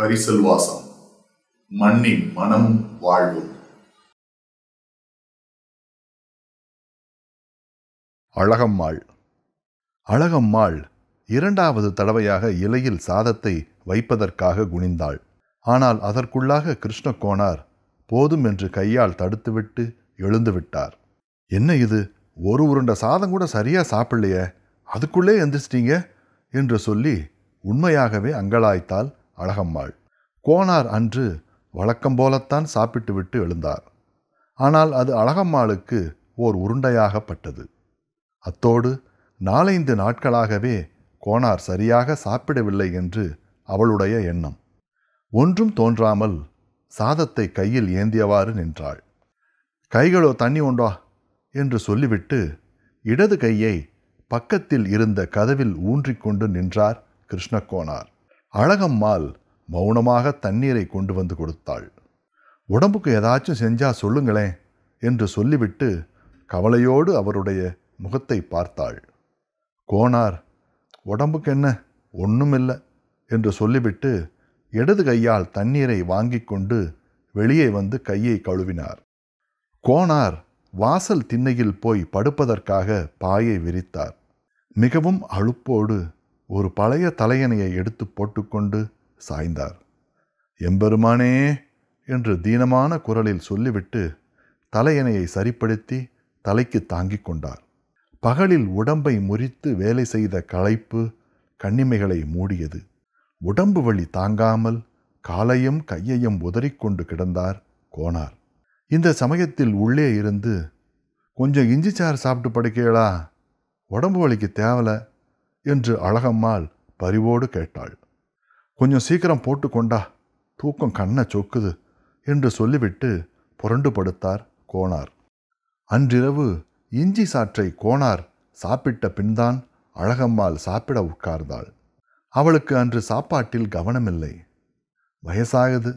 கரிசல் வாசம் மண்ணின் மனம் வாழ்வும் அழகம்மாள் அழகம்மாள் இரண்டாவது தடவையாக இலையில் சாதத்தை வைப்பதற்காக குனிந்தாள் ஆனால் அதற்குள்ளாக கிருஷ்ணகோனார் போதும் என்று கையால் தடுத்துவிட்டு எழுந்துவிட்டார் என்ன இது ஒரு உருண்ட சாதம் கூட சரியா சாப்பிடலையே அதுக்குள்ளே எந்திரிச்சிட்டீங்க என்று சொல்லி உண்மையாகவே அங்கலாய்த்தால் அழகம்மாள் கோனார் அன்று வழக்கம் போலத்தான் சாப்பிட்டு விட்டு எழுந்தார் ஆனால் அது அழகம்மாளுக்கு ஓர் உருண்டையாகப்பட்டது அத்தோடு நாலைந்து நாட்களாகவே கோனார் சரியாக சாப்பிடவில்லை என்று அவளுடைய எண்ணம் ஒன்றும் தோன்றாமல் சாதத்தை கையில் ஏந்தியவாறு நின்றாள் கைகளோ தண்ணி உண்டா என்று சொல்லிவிட்டு இடது கையை பக்கத்தில் இருந்த கதவில் ஊன்றிக்கொண்டு நின்றார் கிருஷ்ணகோனார் அழகம்மாள் மௌனமாக தண்ணீரை கொண்டு வந்து கொடுத்தாள் உடம்புக்கு ஏதாச்சும் செஞ்சா சொல்லுங்களேன் என்று சொல்லிவிட்டு கவலையோடு அவருடைய முகத்தை பார்த்தாள் கோனார் உடம்புக்கு என்ன ஒன்றுமில்லை என்று சொல்லிவிட்டு இடது கையால் தண்ணீரை வாங்கி கொண்டு வெளியே வந்து கையை கழுவினார் கோனார் வாசல் திண்ணையில் போய் படுப்பதற்காக பாயை விரித்தார் மிகவும் அழுப்போடு ஒரு பழைய தலையணையை எடுத்து போட்டுக்கொண்டு சாய்ந்தார் எம்பெருமானே என்று தீனமான குரலில் சொல்லிவிட்டு தலையணையை சரிப்படுத்தி தலைக்கு தாங்கிக் கொண்டார் பகலில் உடம்பை முறித்து வேலை செய்த களைப்பு கண்ணிமைகளை மூடியது உடம்பு வழி தாங்காமல் காலையும் கையையும் உதறிக்கொண்டு கிடந்தார் கோனார் இந்த சமயத்தில் உள்ளே இருந்து கொஞ்சம் இஞ்சி சாறு சாப்பிட்டு படுக்கீழா உடம்பு வலிக்கு தேவலை என்று அழகம்மாள் பரிவோடு கேட்டாள் கொஞ்சம் சீக்கிரம் போட்டுக்கொண்டா தூக்கம் கண்ண சொக்குது என்று சொல்லிவிட்டு புரண்டு படுத்தார் கோணார் அன்றிரவு இஞ்சி சாற்றை கோணார் சாப்பிட்ட பின்தான் அழகம்மாள் சாப்பிட உட்கார்ந்தாள் அவளுக்கு அன்று சாப்பாட்டில் கவனமில்லை வயசாகுது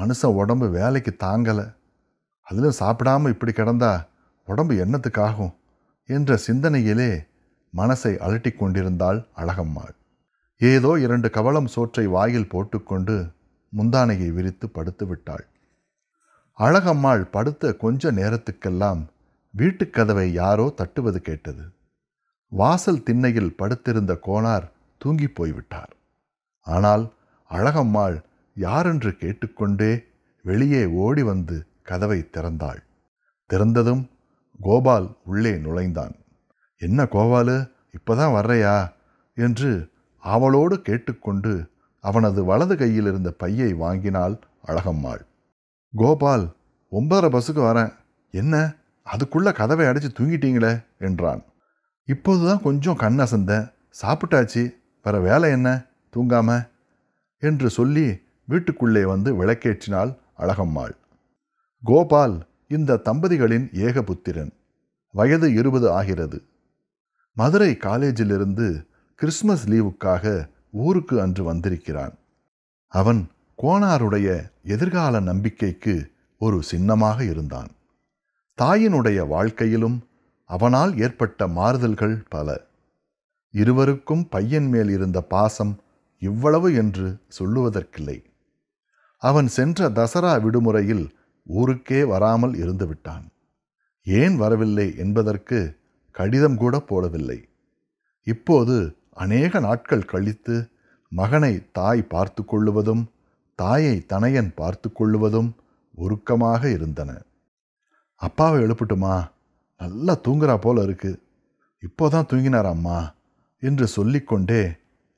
மனுஷன் உடம்பு வேலைக்கு தாங்கலை அதிலும் சாப்பிடாம இப்படி கிடந்தா உடம்பு என்னத்துக்காகும் என்ற சிந்தனையிலே மனசை அலட்டிக் கொண்டிருந்தாள் அழகம்மாள் ஏதோ இரண்டு கவளம் சோற்றை வாயில் போட்டுக்கொண்டு முந்தானையை விரித்து படுத்து விட்டாள் அழகம்மாள் படுத்த கொஞ்ச நேரத்துக்கெல்லாம் வீட்டுக்கதவை யாரோ தட்டுவது கேட்டது வாசல் திண்ணையில் படுத்திருந்த கோனார் தூங்கி போய்விட்டார் ஆனால் அழகம்மாள் யாரென்று கேட்டுக்கொண்டே வெளியே ஓடி வந்து கதவை திறந்தாள் திறந்ததும் கோபால் உள்ளே நுழைந்தான் என்ன கோவாலு இப்போதான் வர்றையா என்று அவளோடு கேட்டுக்கொண்டு அவனது வலது கையில் இருந்த பையை வாங்கினாள் அழகம்மாள் கோபால் ஒன்பதரை பஸ்ஸுக்கு வரேன் என்ன அதுக்குள்ள கதவை அடைச்சி தூங்கிட்டீங்களே என்றான் இப்போது தான் கொஞ்சம் கண் அசந்தேன் சாப்பிட்டாச்சு வர வேலை என்ன தூங்காம என்று சொல்லி வீட்டுக்குள்ளே வந்து விளக்கேற்றினாள் அழகம்மாள் கோபால் இந்த தம்பதிகளின் ஏகபுத்திரன் வயது இருபது ஆகிறது மதுரை காலேஜிலிருந்து கிறிஸ்மஸ் லீவுக்காக ஊருக்கு அன்று வந்திருக்கிறான் அவன் கோனாருடைய எதிர்கால நம்பிக்கைக்கு ஒரு சின்னமாக இருந்தான் தாயினுடைய வாழ்க்கையிலும் அவனால் ஏற்பட்ட மாறுதல்கள் பல இருவருக்கும் பையன் மேல் இருந்த பாசம் இவ்வளவு என்று சொல்லுவதற்கில்லை அவன் சென்ற தசரா விடுமுறையில் ஊருக்கே வராமல் இருந்துவிட்டான் ஏன் வரவில்லை என்பதற்கு கடிதம் கூட போடவில்லை இப்போது அநேக நாட்கள் கழித்து மகனை தாய் பார்த்து கொள்ளுவதும் தாயை தனையன் பார்த்து கொள்ளுவதும் உருக்கமாக இருந்தன அப்பாவை எழுப்பட்டுமா நல்லா தூங்குறா போல இருக்கு இப்போதான் தூங்கினார் அம்மா என்று சொல்லிக்கொண்டே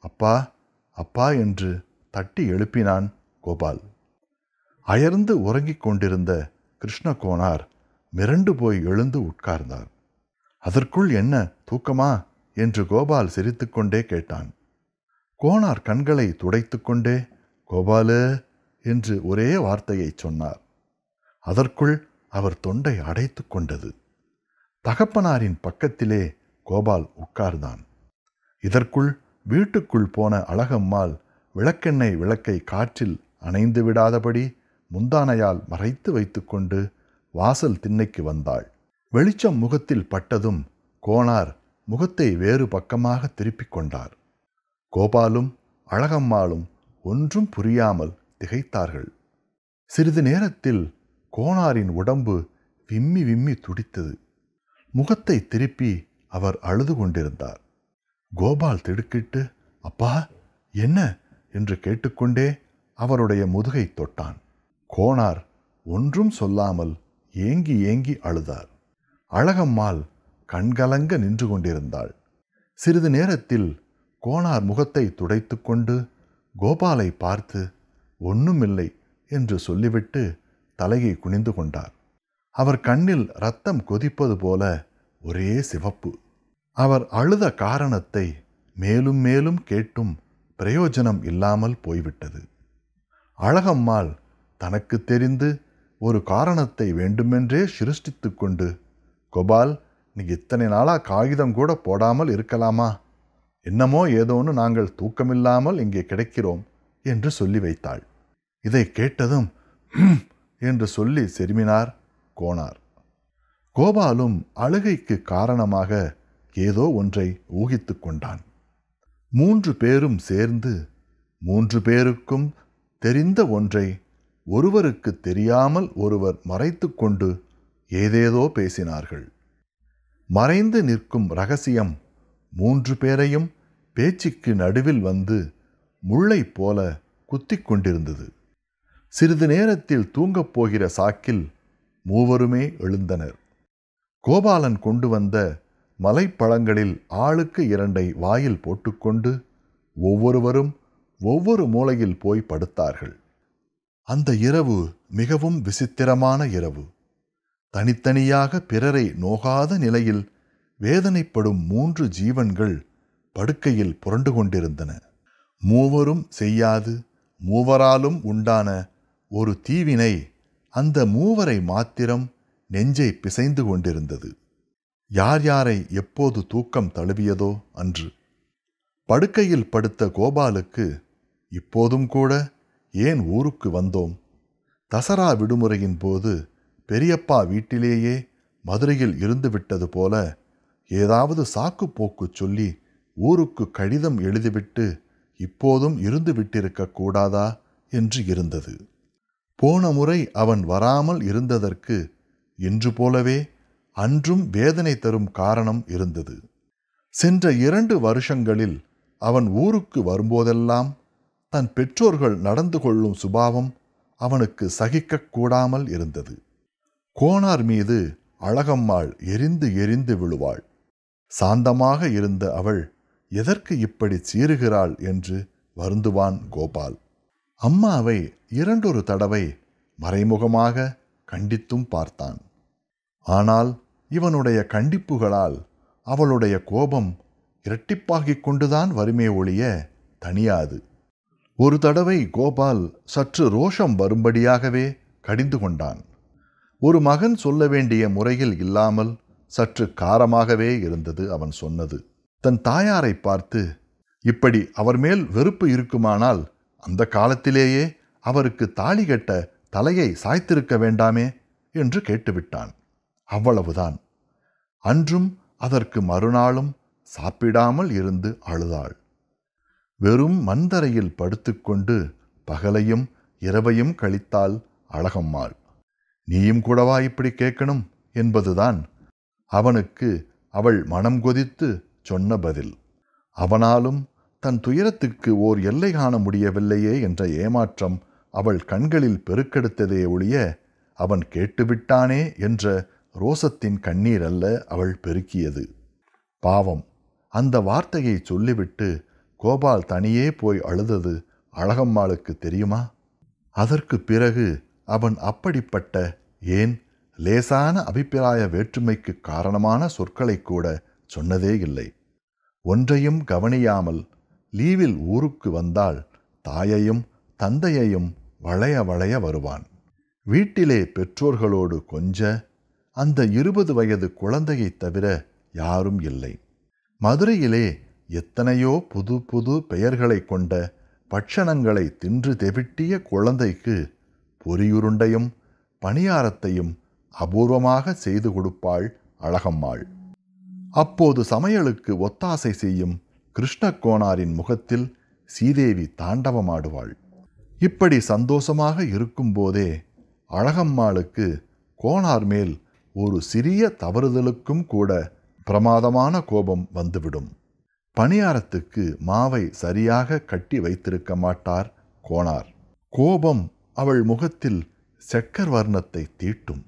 அப்பா அப்பா என்று தட்டி எழுப்பினான் கோபால் அயர்ந்து உறங்கிக் கொண்டிருந்த கிருஷ்ணகோனார் மிரண்டு போய் எழுந்து உட்கார்ந்தார் அதற்குள் என்ன தூக்கமா என்று கோபால் சிரித்துக்கொண்டே கேட்டான் கோணார் கண்களை துடைத்துக்கொண்டே கோபாலு என்று ஒரே வார்த்தையை சொன்னார் அதற்குள் அவர் தொண்டை அடைத்து கொண்டது தகப்பனாரின் பக்கத்திலே கோபால் உட்கார்ந்தான் இதற்குள் வீட்டுக்குள் போன அழகம்மாள் விளக்கெண்ணெய் விளக்கை காற்றில் அணைந்து விடாதபடி முந்தானையால் மறைத்து வைத்துக்கொண்டு வாசல் திண்ணைக்கு வந்தாள் வெளிச்சம் முகத்தில் பட்டதும் கோனார் முகத்தை வேறு பக்கமாக திருப்பிக் கொண்டார் கோபாலும் அழகம்மாளும் ஒன்றும் புரியாமல் திகைத்தார்கள் சிறிது நேரத்தில் கோனாரின் உடம்பு விம்மி விம்மி துடித்தது முகத்தை திருப்பி அவர் அழுது கொண்டிருந்தார் கோபால் திடுக்கிட்டு அப்பா என்ன என்று கேட்டுக்கொண்டே அவருடைய முதுகை தொட்டான் கோனார் ஒன்றும் சொல்லாமல் ஏங்கி ஏங்கி அழுதார் அழகம்மாள் கண்கலங்க நின்று கொண்டிருந்தாள் சிறிது நேரத்தில் கோணார் முகத்தை துடைத்து கொண்டு கோபாலை பார்த்து ஒன்றுமில்லை என்று சொல்லிவிட்டு தலையை குனிந்து கொண்டார் அவர் கண்ணில் ரத்தம் கொதிப்பது போல ஒரே சிவப்பு அவர் அழுத காரணத்தை மேலும் மேலும் கேட்டும் பிரயோஜனம் இல்லாமல் போய்விட்டது அழகம்மாள் தனக்கு தெரிந்து ஒரு காரணத்தை வேண்டுமென்றே சிருஷ்டித்து கொண்டு கோபால் நீ இத்தனை நாளாக காகிதம் கூட போடாமல் இருக்கலாமா என்னமோ ஏதோன்னு நாங்கள் தூக்கமில்லாமல் இங்கே கிடைக்கிறோம் என்று சொல்லி வைத்தாள் இதை கேட்டதும் என்று சொல்லி செருமினார் கோனார் கோபாலும் அழுகைக்கு காரணமாக ஏதோ ஒன்றை ஊகித்து கொண்டான் மூன்று பேரும் சேர்ந்து மூன்று பேருக்கும் தெரிந்த ஒன்றை ஒருவருக்கு தெரியாமல் ஒருவர் மறைத்து கொண்டு ஏதேதோ பேசினார்கள் மறைந்து நிற்கும் ரகசியம் மூன்று பேரையும் பேச்சுக்கு நடுவில் வந்து முள்ளை போல குத்தி கொண்டிருந்தது சிறிது நேரத்தில் தூங்கப் போகிற சாக்கில் மூவருமே எழுந்தனர் கோபாலன் கொண்டு வந்த மலைப்பழங்களில் ஆளுக்கு இரண்டை வாயில் போட்டுக்கொண்டு ஒவ்வொருவரும் ஒவ்வொரு மூலையில் போய் படுத்தார்கள் அந்த இரவு மிகவும் விசித்திரமான இரவு தனித்தனியாக பிறரை நோகாத நிலையில் வேதனைப்படும் மூன்று ஜீவன்கள் படுக்கையில் புரண்டு கொண்டிருந்தன மூவரும் செய்யாது மூவராலும் உண்டான ஒரு தீவினை அந்த மூவரை மாத்திரம் நெஞ்சை பிசைந்து கொண்டிருந்தது யார் யாரை எப்போது தூக்கம் தழுவியதோ அன்று படுக்கையில் படுத்த கோபாலுக்கு இப்போதும் கூட ஏன் ஊருக்கு வந்தோம் தசரா விடுமுறையின் போது பெரியப்பா வீட்டிலேயே மதுரையில் இருந்து விட்டது போல ஏதாவது சாக்கு போக்கு சொல்லி ஊருக்கு கடிதம் எழுதிவிட்டு இப்போதும் இருந்து விட்டிருக்க கூடாதா என்று இருந்தது போன முறை அவன் வராமல் இருந்ததற்கு இன்று போலவே அன்றும் வேதனை தரும் காரணம் இருந்தது சென்ற இரண்டு வருஷங்களில் அவன் ஊருக்கு வரும்போதெல்லாம் தன் பெற்றோர்கள் நடந்து கொள்ளும் சுபாவம் அவனுக்கு சகிக்கக்கூடாமல் இருந்தது கோணார் மீது அழகம்மாள் எரிந்து எரிந்து விழுவாள் சாந்தமாக இருந்த அவள் எதற்கு இப்படி சீறுகிறாள் என்று வருந்துவான் கோபால் அம்மாவை இரண்டொரு தடவை மறைமுகமாக கண்டித்தும் பார்த்தான் ஆனால் இவனுடைய கண்டிப்புகளால் அவளுடைய கோபம் இரட்டிப்பாகிக் கொண்டுதான் வருமே ஒழிய தனியாது ஒரு தடவை கோபால் சற்று ரோஷம் வரும்படியாகவே கடிந்து கொண்டான் ஒரு மகன் சொல்ல வேண்டிய முறையில் இல்லாமல் சற்று காரமாகவே இருந்தது அவன் சொன்னது தன் தாயாரை பார்த்து இப்படி அவர் மேல் வெறுப்பு இருக்குமானால் அந்த காலத்திலேயே அவருக்கு தாலி கட்ட தலையை சாய்த்திருக்க வேண்டாமே என்று கேட்டுவிட்டான் அவ்வளவுதான் அன்றும் அதற்கு மறுநாளும் சாப்பிடாமல் இருந்து அழுதாள் வெறும் மந்தரையில் படுத்துக்கொண்டு பகலையும் இரவையும் கழித்தாள் அழகம்மாள் நீயும் கூடவா இப்படி கேட்கணும் என்பதுதான் அவனுக்கு அவள் மனம் கொதித்து சொன்ன பதில் அவனாலும் தன் துயரத்துக்கு ஓர் எல்லை காண முடியவில்லையே என்ற ஏமாற்றம் அவள் கண்களில் பெருக்கெடுத்ததே ஒழிய அவன் கேட்டுவிட்டானே என்ற ரோசத்தின் கண்ணீர் அல்ல அவள் பெருக்கியது பாவம் அந்த வார்த்தையை சொல்லிவிட்டு கோபால் தனியே போய் அழுதது அழகம்மாளுக்கு தெரியுமா அதற்கு பிறகு அவன் அப்படிப்பட்ட ஏன் லேசான அபிப்பிராய வேற்றுமைக்கு காரணமான சொற்களை கூட சொன்னதே இல்லை ஒன்றையும் கவனியாமல் லீவில் ஊருக்கு வந்தால் தாயையும் தந்தையையும் வளைய வளைய வருவான் வீட்டிலே பெற்றோர்களோடு கொஞ்ச அந்த இருபது வயது குழந்தையைத் தவிர யாரும் இல்லை மதுரையிலே எத்தனையோ புது புது பெயர்களை கொண்ட பட்சணங்களை தின்று தெவிட்டிய குழந்தைக்கு பொறியுருண்டையும் பணியாரத்தையும் அபூர்வமாக செய்து கொடுப்பாள் அழகம்மாள் அப்போது சமையலுக்கு ஒத்தாசை செய்யும் கிருஷ்ணக்கோனாரின் முகத்தில் சீதேவி தாண்டவமாடுவாள் இப்படி சந்தோஷமாக இருக்கும்போதே அழகம்மாளுக்கு கோணார் மேல் ஒரு சிறிய தவறுதலுக்கும் கூட பிரமாதமான கோபம் வந்துவிடும் பணியாரத்துக்கு மாவை சரியாக கட்டி வைத்திருக்க மாட்டார் கோணார் கோபம் அவள் முகத்தில் செக்கர் வர்ணத்தை தீட்டும்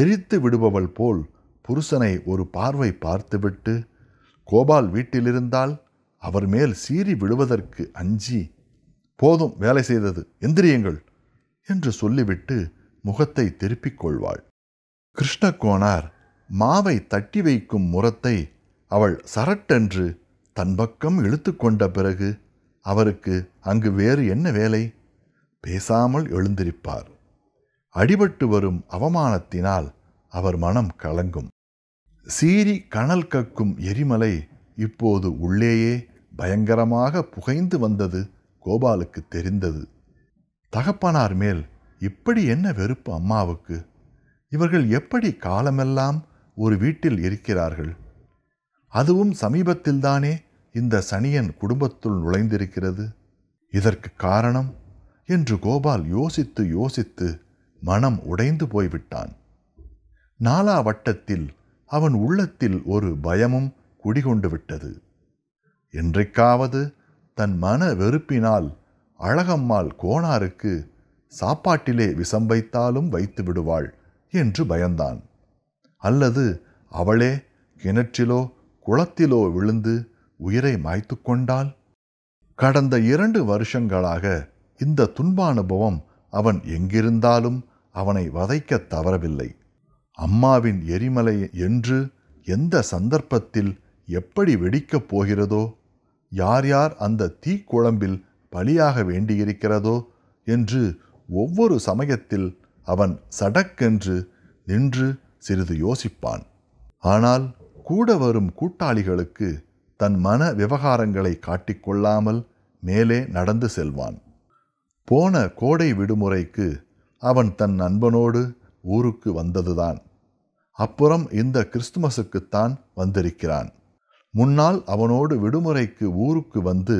எரித்து விடுபவள் போல் புருஷனை ஒரு பார்வை பார்த்துவிட்டு கோபால் வீட்டிலிருந்தால் அவர் மேல் சீறி விடுவதற்கு அஞ்சி போதும் வேலை செய்தது எந்திரியங்கள் என்று சொல்லிவிட்டு முகத்தை திருப்பிக் கொள்வாள் கிருஷ்ணகோனார் மாவை தட்டி வைக்கும் முறத்தை அவள் சரட்டென்று தன் பக்கம் இழுத்து கொண்ட பிறகு அவருக்கு அங்கு வேறு என்ன வேலை பேசாமல் எழுந்திருப்பார் அடிபட்டு வரும் அவமானத்தினால் அவர் மனம் கலங்கும் சீறி கணல் கக்கும் எரிமலை இப்போது உள்ளேயே பயங்கரமாக புகைந்து வந்தது கோபாலுக்கு தெரிந்தது தகப்பனார் மேல் இப்படி என்ன வெறுப்பு அம்மாவுக்கு இவர்கள் எப்படி காலமெல்லாம் ஒரு வீட்டில் இருக்கிறார்கள் அதுவும் சமீபத்தில்தானே இந்த சனியன் குடும்பத்துள் நுழைந்திருக்கிறது இதற்கு காரணம் என்று கோபால் யோசித்து யோசித்து மனம் உடைந்து போய்விட்டான் நாலா வட்டத்தில் அவன் உள்ளத்தில் ஒரு பயமும் குடிகொண்டு விட்டது என்றைக்காவது தன் மன வெறுப்பினால் அழகம்மாள் கோணாருக்கு சாப்பாட்டிலே விஷம் வைத்தாலும் வைத்து விடுவாள் என்று பயந்தான் அல்லது அவளே கிணற்றிலோ குளத்திலோ விழுந்து உயிரை மாய்த்து கொண்டாள் கடந்த இரண்டு வருஷங்களாக இந்த துன்பானுபவம் அவன் எங்கிருந்தாலும் அவனை வதைக்க தவறவில்லை அம்மாவின் எரிமலை என்று எந்த சந்தர்ப்பத்தில் எப்படி வெடிக்கப் போகிறதோ யார் யார் அந்த தீக்குழம்பில் பலியாக வேண்டியிருக்கிறதோ என்று ஒவ்வொரு சமயத்தில் அவன் சடக்கென்று நின்று சிறிது யோசிப்பான் ஆனால் கூட வரும் கூட்டாளிகளுக்கு தன் மன விவகாரங்களை காட்டிக்கொள்ளாமல் மேலே நடந்து செல்வான் போன கோடை விடுமுறைக்கு அவன் தன் நண்பனோடு ஊருக்கு வந்ததுதான் அப்புறம் இந்த கிறிஸ்துமஸுக்குத்தான் வந்திருக்கிறான் முன்னால் அவனோடு விடுமுறைக்கு ஊருக்கு வந்து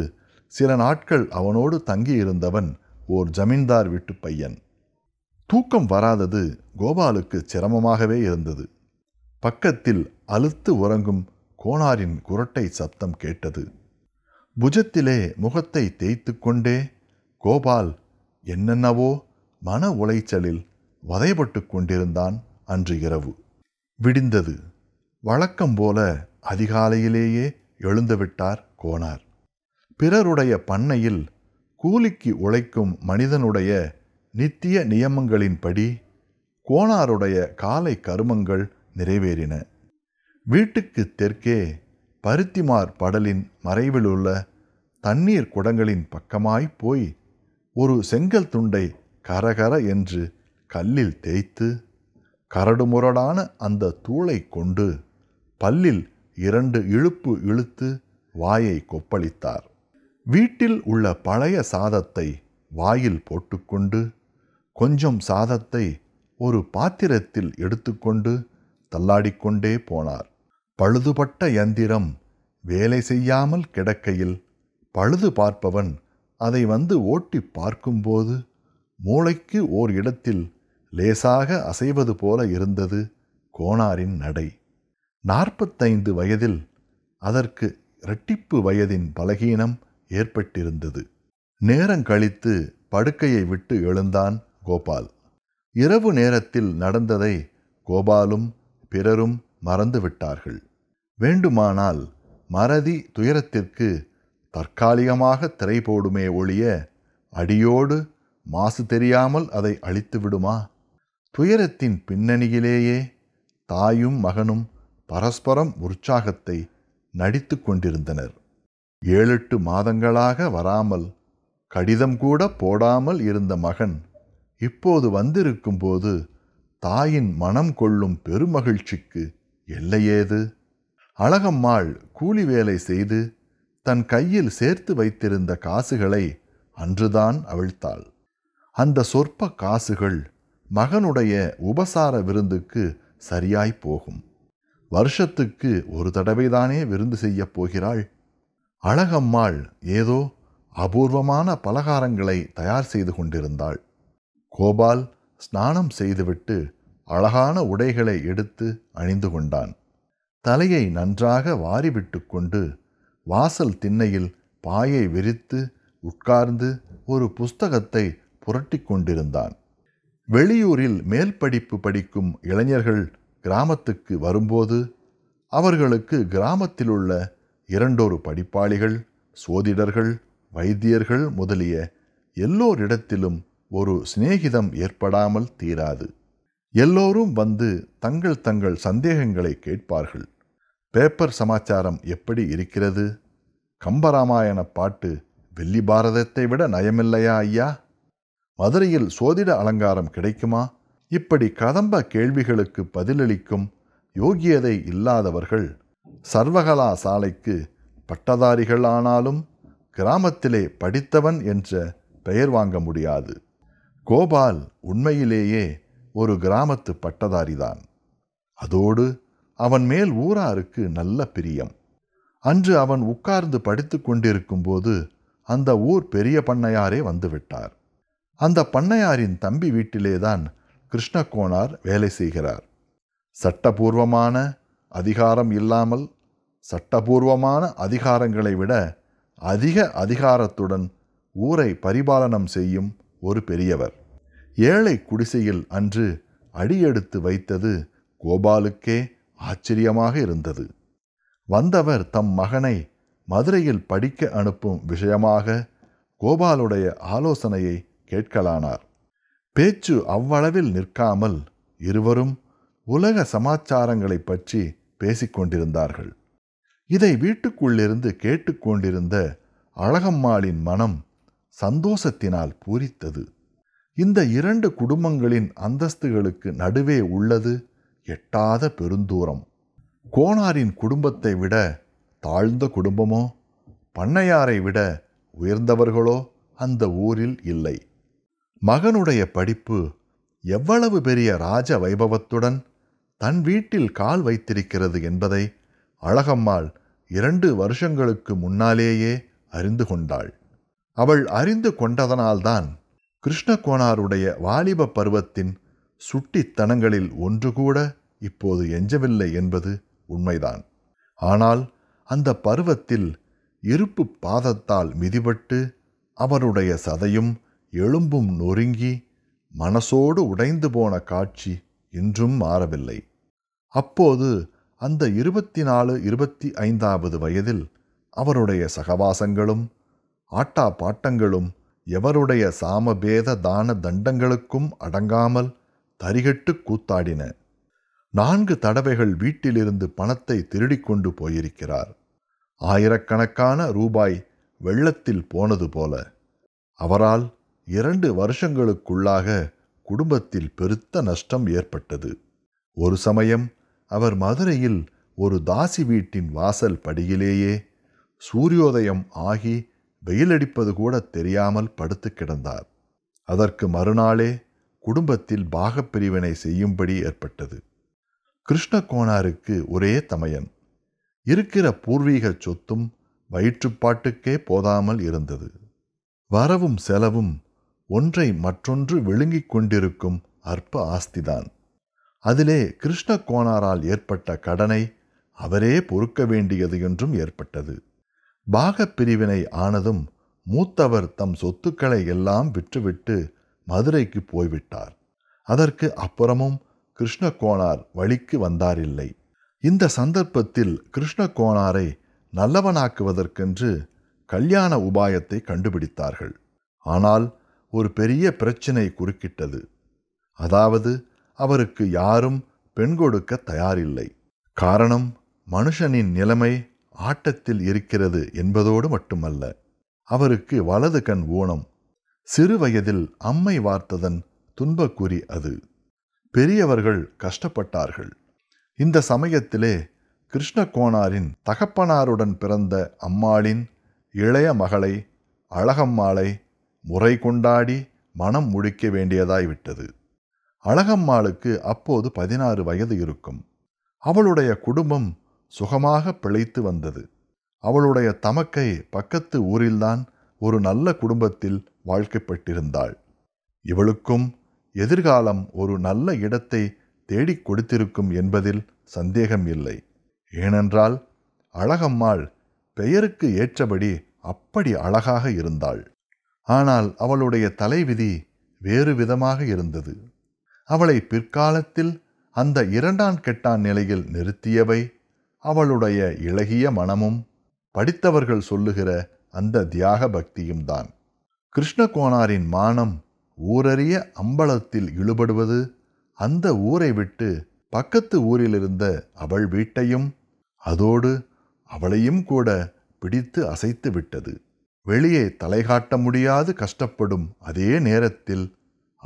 சில நாட்கள் அவனோடு தங்கியிருந்தவன் ஓர் ஜமீன்தார் வீட்டு பையன் தூக்கம் வராதது கோபாலுக்கு சிரமமாகவே இருந்தது பக்கத்தில் அழுத்து உறங்கும் கோணாரின் குரட்டை சப்தம் கேட்டது புஜத்திலே முகத்தை தேய்த்து கொண்டே கோபால் என்னென்னவோ மன உளைச்சலில் வதைபட்டு கொண்டிருந்தான் அன்று இரவு விடிந்தது வழக்கம் போல அதிகாலையிலேயே எழுந்துவிட்டார் கோனார் பிறருடைய பண்ணையில் கூலிக்கு உழைக்கும் மனிதனுடைய நித்திய நியமங்களின்படி கோணாருடைய காலை கருமங்கள் நிறைவேறின வீட்டுக்கு தெற்கே பருத்திமார் படலின் மறைவிலுள்ள தண்ணீர் குடங்களின் பக்கமாய் போய் ஒரு செங்கல் துண்டை கரகர என்று கல்லில் தேய்த்து கரடுமுரடான அந்த தூளை கொண்டு பல்லில் இரண்டு இழுப்பு இழுத்து வாயை கொப்பளித்தார் வீட்டில் உள்ள பழைய சாதத்தை வாயில் போட்டுக்கொண்டு கொஞ்சம் சாதத்தை ஒரு பாத்திரத்தில் எடுத்துக்கொண்டு தள்ளாடிக்கொண்டே போனார் பழுதுபட்ட யந்திரம் வேலை செய்யாமல் கிடக்கையில் பழுது பார்ப்பவன் அதை வந்து ஓட்டி பார்க்கும்போது மூளைக்கு ஓர் இடத்தில் லேசாக அசைவது போல இருந்தது கோனாரின் நடை நாற்பத்தைந்து வயதில் அதற்கு இரட்டிப்பு வயதின் பலகீனம் ஏற்பட்டிருந்தது நேரம் கழித்து படுக்கையை விட்டு எழுந்தான் கோபால் இரவு நேரத்தில் நடந்ததை கோபாலும் பிறரும் மறந்துவிட்டார்கள் வேண்டுமானால் மறதி துயரத்திற்கு தற்காலிகமாக திரை போடுமே ஒழிய அடியோடு மாசு தெரியாமல் அதை அழித்து விடுமா துயரத்தின் பின்னணியிலேயே தாயும் மகனும் பரஸ்பரம் உற்சாகத்தை நடித்து கொண்டிருந்தனர் ஏழெட்டு மாதங்களாக வராமல் கடிதம் கூட போடாமல் இருந்த மகன் இப்போது வந்திருக்கும் போது தாயின் மனம் கொள்ளும் பெருமகிழ்ச்சிக்கு எல்லையேது அழகம்மாள் கூலி வேலை செய்து தன் கையில் சேர்த்து வைத்திருந்த காசுகளை அன்றுதான் அவிழ்த்தாள் அந்த சொற்ப காசுகள் மகனுடைய உபசார விருந்துக்கு சரியாய் போகும் வருஷத்துக்கு ஒரு தடவைதானே விருந்து செய்யப் போகிறாள் அழகம்மாள் ஏதோ அபூர்வமான பலகாரங்களை தயார் செய்து கொண்டிருந்தாள் கோபால் ஸ்நானம் செய்துவிட்டு அழகான உடைகளை எடுத்து அணிந்து கொண்டான் தலையை நன்றாக வாரிவிட்டு கொண்டு வாசல் திண்ணையில் பாயை விரித்து உட்கார்ந்து ஒரு புஸ்தகத்தை புரட்டி கொண்டிருந்தான் வெளியூரில் மேல் படிப்பு படிக்கும் இளைஞர்கள் கிராமத்துக்கு வரும்போது அவர்களுக்கு கிராமத்தில் உள்ள இரண்டொரு படிப்பாளிகள் சோதிடர்கள் வைத்தியர்கள் முதலிய எல்லோரிடத்திலும் ஒரு சிநேகிதம் ஏற்படாமல் தீராது எல்லோரும் வந்து தங்கள் தங்கள் சந்தேகங்களை கேட்பார்கள் பேப்பர் சமாச்சாரம் எப்படி இருக்கிறது கம்பராமாயண பாட்டு வெள்ளி பாரதத்தை விட நயமில்லையா ஐயா மதுரையில் சோதிட அலங்காரம் கிடைக்குமா இப்படி கதம்ப கேள்விகளுக்கு பதிலளிக்கும் யோகியதை இல்லாதவர்கள் சர்வகலா சாலைக்கு பட்டதாரிகள் ஆனாலும் கிராமத்திலே படித்தவன் என்ற பெயர் வாங்க முடியாது கோபால் உண்மையிலேயே ஒரு கிராமத்து பட்டதாரிதான் அதோடு அவன் மேல் ஊராருக்கு நல்ல பிரியம் அன்று அவன் உட்கார்ந்து படித்து போது அந்த ஊர் பெரிய பண்ணையாரே வந்துவிட்டார் அந்த பண்ணையாரின் தம்பி வீட்டிலேதான் கிருஷ்ணகோனார் வேலை செய்கிறார் சட்டபூர்வமான அதிகாரம் இல்லாமல் சட்டபூர்வமான அதிகாரங்களை விட அதிக அதிகாரத்துடன் ஊரை பரிபாலனம் செய்யும் ஒரு பெரியவர் ஏழை குடிசையில் அன்று அடியெடுத்து வைத்தது கோபாலுக்கே ஆச்சரியமாக இருந்தது வந்தவர் தம் மகனை மதுரையில் படிக்க அனுப்பும் விஷயமாக கோபாலுடைய ஆலோசனையை கேட்கலானார் பேச்சு அவ்வளவில் நிற்காமல் இருவரும் உலக சமாச்சாரங்களை பற்றி பேசிக்கொண்டிருந்தார்கள் இதை வீட்டுக்குள்ளிருந்து கேட்டுக்கொண்டிருந்த அழகம்மாளின் மனம் சந்தோஷத்தினால் பூரித்தது இந்த இரண்டு குடும்பங்களின் அந்தஸ்துகளுக்கு நடுவே உள்ளது எட்டாத பெருந்தூரம் கோனாரின் குடும்பத்தை விட தாழ்ந்த குடும்பமோ பண்ணையாரை விட உயர்ந்தவர்களோ அந்த ஊரில் இல்லை மகனுடைய படிப்பு எவ்வளவு பெரிய ராஜ வைபவத்துடன் தன் வீட்டில் கால் வைத்திருக்கிறது என்பதை அழகம்மாள் இரண்டு வருஷங்களுக்கு முன்னாலேயே அறிந்து கொண்டாள் அவள் அறிந்து கொண்டதனால்தான் கிருஷ்ணகோணாருடைய வாலிப பருவத்தின் சுட்டித்தனங்களில் ஒன்று கூட இப்போது எஞ்சவில்லை என்பது உண்மைதான் ஆனால் அந்த பருவத்தில் இருப்பு பாதத்தால் மிதிபட்டு அவருடைய சதையும் எலும்பும் நொறுங்கி மனசோடு உடைந்து போன காட்சி இன்றும் மாறவில்லை அப்போது அந்த இருபத்தி நாலு இருபத்தி ஐந்தாவது வயதில் அவருடைய சகவாசங்களும் ஆட்டா பாட்டங்களும் எவருடைய சாமபேத தான தண்டங்களுக்கும் அடங்காமல் தரிகட்டு கூத்தாடின நான்கு தடவைகள் வீட்டிலிருந்து பணத்தை திருடிக்கொண்டு போயிருக்கிறார் ஆயிரக்கணக்கான ரூபாய் வெள்ளத்தில் போனது போல அவரால் இரண்டு வருஷங்களுக்குள்ளாக குடும்பத்தில் பெருத்த நஷ்டம் ஏற்பட்டது ஒரு சமயம் அவர் மதுரையில் ஒரு தாசி வீட்டின் வாசல் படியிலேயே சூரியோதயம் ஆகி வெயிலடிப்பது கூட தெரியாமல் படுத்து கிடந்தார் அதற்கு மறுநாளே குடும்பத்தில் பாகப்பிரிவினை செய்யும்படி ஏற்பட்டது கிருஷ்ணகோனாருக்கு ஒரே தமையன் இருக்கிற பூர்வீக சொத்தும் வயிற்றுப்பாட்டுக்கே போதாமல் இருந்தது வரவும் செலவும் ஒன்றை மற்றொன்று விழுங்கிக் கொண்டிருக்கும் அற்ப ஆஸ்திதான் அதிலே கிருஷ்ணகோணாரால் ஏற்பட்ட கடனை அவரே பொறுக்க வேண்டியது என்றும் ஏற்பட்டது பாகப்பிரிவினை ஆனதும் மூத்தவர் தம் சொத்துக்களை எல்லாம் விற்றுவிட்டு மதுரைக்கு போய்விட்டார் அதற்கு அப்புறமும் கிருஷ்ணகோணார் வழிக்கு வந்தாரில்லை இந்த சந்தர்ப்பத்தில் கிருஷ்ணகோணாரை நல்லவனாக்குவதற்கென்று கல்யாண உபாயத்தை கண்டுபிடித்தார்கள் ஆனால் ஒரு பெரிய பிரச்சினை குறுக்கிட்டது அதாவது அவருக்கு யாரும் பெண் கொடுக்க தயாரில்லை காரணம் மனுஷனின் நிலைமை ஆட்டத்தில் இருக்கிறது என்பதோடு மட்டுமல்ல அவருக்கு வலது கண் ஊனம் சிறுவயதில் அம்மை வார்த்ததன் துன்பக்குறி அது பெரியவர்கள் கஷ்டப்பட்டார்கள் இந்த சமயத்திலே கிருஷ்ணகோணாரின் தகப்பனாருடன் பிறந்த அம்மாளின் இளைய மகளை அழகம்மாளை முறை கொண்டாடி மனம் முடிக்க வேண்டியதாய்விட்டது அழகம்மாளுக்கு அப்போது பதினாறு வயது இருக்கும் அவளுடைய குடும்பம் சுகமாக பிழைத்து வந்தது அவளுடைய தமக்கை பக்கத்து ஊரில்தான் ஒரு நல்ல குடும்பத்தில் வாழ்க்கைப்பட்டிருந்தாள் இவளுக்கும் எதிர்காலம் ஒரு நல்ல இடத்தை தேடிக் கொடுத்திருக்கும் என்பதில் சந்தேகம் இல்லை ஏனென்றால் அழகம்மாள் பெயருக்கு ஏற்றபடி அப்படி அழகாக இருந்தாள் ஆனால் அவளுடைய தலைவிதி வேறு விதமாக இருந்தது அவளை பிற்காலத்தில் அந்த இரண்டான் கெட்டான் நிலையில் நிறுத்தியவை அவளுடைய இளகிய மனமும் படித்தவர்கள் சொல்லுகிற அந்த தியாக பக்தியும் தான் கிருஷ்ணகோனாரின் மானம் ஊரறிய அம்பலத்தில் இழுபடுவது அந்த ஊரை விட்டு பக்கத்து ஊரிலிருந்த அவள் வீட்டையும் அதோடு அவளையும் கூட பிடித்து அசைத்து விட்டது வெளியே தலைகாட்ட முடியாது கஷ்டப்படும் அதே நேரத்தில்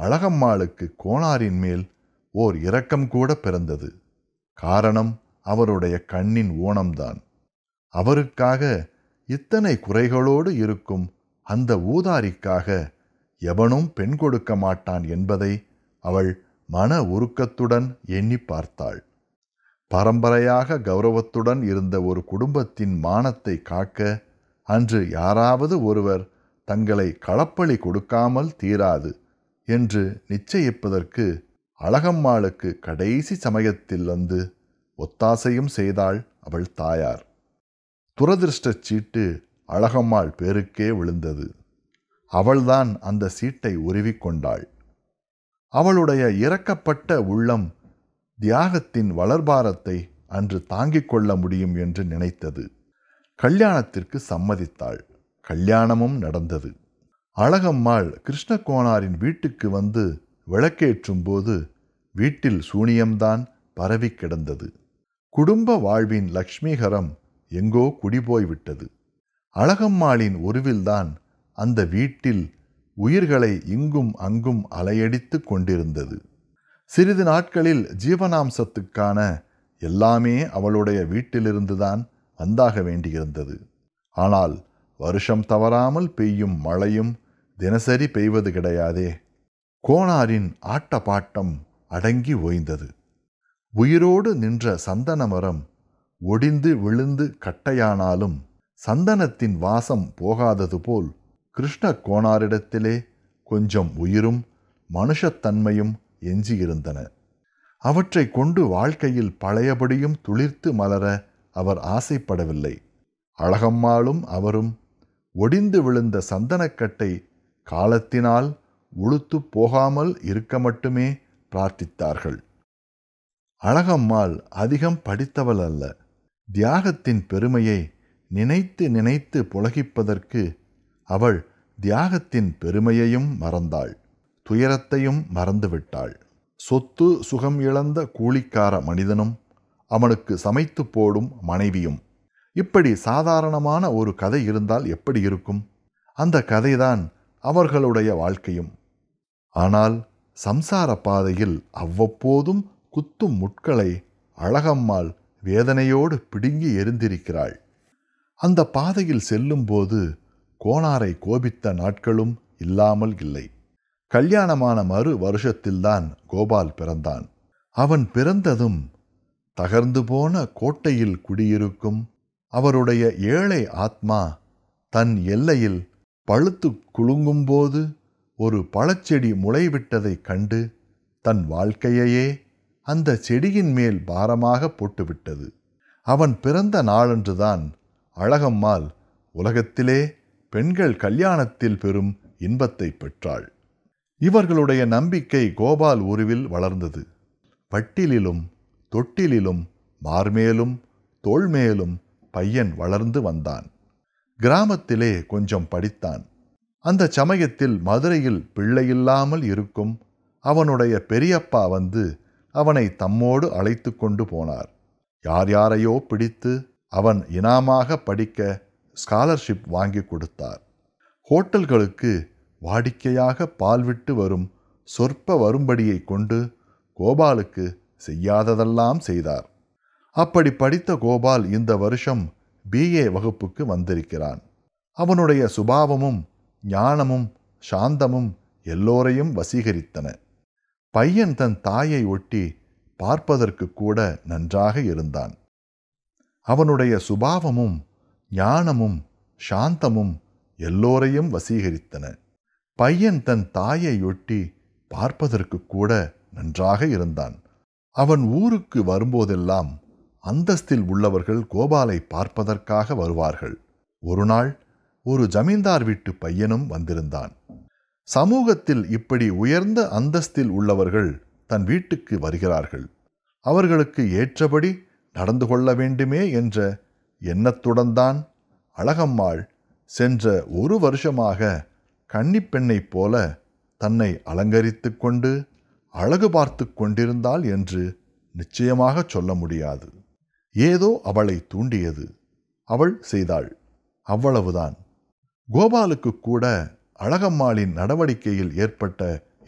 அழகம்மாளுக்கு கோணாரின் மேல் ஓர் இரக்கம் கூட பிறந்தது காரணம் அவருடைய கண்ணின் ஓணம்தான் அவருக்காக இத்தனை குறைகளோடு இருக்கும் அந்த ஊதாரிக்காக எவனும் பெண் கொடுக்க மாட்டான் என்பதை அவள் மன உருக்கத்துடன் எண்ணி பார்த்தாள் பரம்பரையாக கௌரவத்துடன் இருந்த ஒரு குடும்பத்தின் மானத்தை காக்க அன்று யாராவது ஒருவர் தங்களை களப்பழி கொடுக்காமல் தீராது என்று நிச்சயிப்பதற்கு அழகம்மாளுக்கு கடைசி சமயத்தில் வந்து ஒத்தாசையும் செய்தாள் அவள் தாயார் துரதிருஷ்ட சீட்டு அழகம்மாள் பேருக்கே விழுந்தது அவள்தான் அந்த சீட்டை உருவிக்கொண்டாள் அவளுடைய இறக்கப்பட்ட உள்ளம் தியாகத்தின் வளர்பாரத்தை அன்று தாங்கிக் கொள்ள முடியும் என்று நினைத்தது கல்யாணத்திற்கு சம்மதித்தாள் கல்யாணமும் நடந்தது அழகம்மாள் கிருஷ்ணகோணாரின் வீட்டுக்கு வந்து விளக்கேற்றும் போது வீட்டில் சூனியம்தான் பரவி கிடந்தது குடும்ப வாழ்வின் லக்ஷ்மீகரம் எங்கோ குடிபோய்விட்டது அழகம்மாளின் ஒருவில்தான் அந்த வீட்டில் உயிர்களை இங்கும் அங்கும் அலையடித்து கொண்டிருந்தது சிறிது நாட்களில் ஜீவனாம்சத்துக்கான எல்லாமே அவளுடைய வீட்டிலிருந்துதான் வந்தாக வேண்டியிருந்தது ஆனால் வருஷம் தவறாமல் பெய்யும் மழையும் தினசரி பெய்வது கிடையாதே கோணாரின் ஆட்டப்பாட்டம் அடங்கி ஓய்ந்தது உயிரோடு நின்ற சந்தன மரம் ஒடிந்து விழுந்து கட்டையானாலும் சந்தனத்தின் வாசம் போகாதது போல் கிருஷ்ண கோணாரிடத்திலே கொஞ்சம் உயிரும் மனுஷத்தன்மையும் எஞ்சியிருந்தன அவற்றை கொண்டு வாழ்க்கையில் பழையபடியும் துளிர்த்து மலர அவர் ஆசைப்படவில்லை அழகம்மாளும் அவரும் ஒடிந்து விழுந்த சந்தனக்கட்டை காலத்தினால் உளுத்து போகாமல் இருக்க மட்டுமே பிரார்த்தித்தார்கள் அழகம்மாள் அதிகம் படித்தவள் அல்ல தியாகத்தின் பெருமையை நினைத்து நினைத்து புலகிப்பதற்கு அவள் தியாகத்தின் பெருமையையும் மறந்தாள் துயரத்தையும் மறந்துவிட்டாள் சொத்து சுகம் இழந்த கூலிக்கார மனிதனும் அவனுக்கு சமைத்து போடும் மனைவியும் இப்படி சாதாரணமான ஒரு கதை இருந்தால் எப்படி இருக்கும் அந்த கதைதான் அவர்களுடைய வாழ்க்கையும் ஆனால் சம்சார பாதையில் அவ்வப்போதும் குத்தும் முட்களை அழகம்மாள் வேதனையோடு பிடுங்கி எரிந்திருக்கிறாள் அந்த பாதையில் செல்லும்போது கோணாரை கோபித்த நாட்களும் இல்லாமல் இல்லை கல்யாணமான மறு வருஷத்தில்தான் கோபால் பிறந்தான் அவன் பிறந்ததும் தகர்ந்து போன கோட்டையில் குடியிருக்கும் அவருடைய ஏழை ஆத்மா தன் எல்லையில் பழுத்து குலுங்கும்போது ஒரு பழச்செடி முளைவிட்டதைக் கண்டு தன் வாழ்க்கையையே அந்த செடியின் மேல் பாரமாக போட்டுவிட்டது அவன் பிறந்த நாளன்றுதான் அழகம்மாள் உலகத்திலே பெண்கள் கல்யாணத்தில் பெறும் இன்பத்தை பெற்றாள் இவர்களுடைய நம்பிக்கை கோபால் உருவில் வளர்ந்தது பட்டிலிலும் தொட்டிலிலும் மார்மேலும் தோள்மேலும் பையன் வளர்ந்து வந்தான் கிராமத்திலே கொஞ்சம் படித்தான் அந்த சமயத்தில் மதுரையில் பிள்ளையில்லாமல் இருக்கும் அவனுடைய பெரியப்பா வந்து அவனை தம்மோடு அழைத்து கொண்டு போனார் யார் யாரையோ பிடித்து அவன் இனாமாக படிக்க ஸ்காலர்ஷிப் வாங்கி கொடுத்தார் ஹோட்டல்களுக்கு வாடிக்கையாக பால் விட்டு வரும் சொற்ப வரும்படியை கொண்டு கோபாலுக்கு செய்யாததெல்லாம் செய்தார் அப்படி படித்த கோபால் இந்த வருஷம் பிஏ வகுப்புக்கு வந்திருக்கிறான் அவனுடைய சுபாவமும் ஞானமும் சாந்தமும் எல்லோரையும் வசீகரித்தன பையன் தன் தாயை ஒட்டி பார்ப்பதற்கு கூட நன்றாக இருந்தான் அவனுடைய சுபாவமும் ஞானமும் சாந்தமும் எல்லோரையும் வசீகரித்தன பையன் தன் தாயை ஒட்டி பார்ப்பதற்கு கூட நன்றாக இருந்தான் அவன் ஊருக்கு வரும்போதெல்லாம் அந்தஸ்தில் உள்ளவர்கள் கோபாலை பார்ப்பதற்காக வருவார்கள் ஒருநாள் ஒரு ஜமீன்தார் வீட்டு பையனும் வந்திருந்தான் சமூகத்தில் இப்படி உயர்ந்த அந்தஸ்தில் உள்ளவர்கள் தன் வீட்டுக்கு வருகிறார்கள் அவர்களுக்கு ஏற்றபடி நடந்து கொள்ள வேண்டுமே என்ற எண்ணத்துடன் தான் அழகம்மாள் சென்ற ஒரு வருஷமாக கன்னிப்பெண்ணைப் போல தன்னை அலங்கரித்து கொண்டு அழகு பார்த்து கொண்டிருந்தாள் என்று நிச்சயமாக சொல்ல முடியாது ஏதோ அவளை தூண்டியது அவள் செய்தாள் அவ்வளவுதான் கோபாலுக்கு கூட அழகம்மாளின் நடவடிக்கையில் ஏற்பட்ட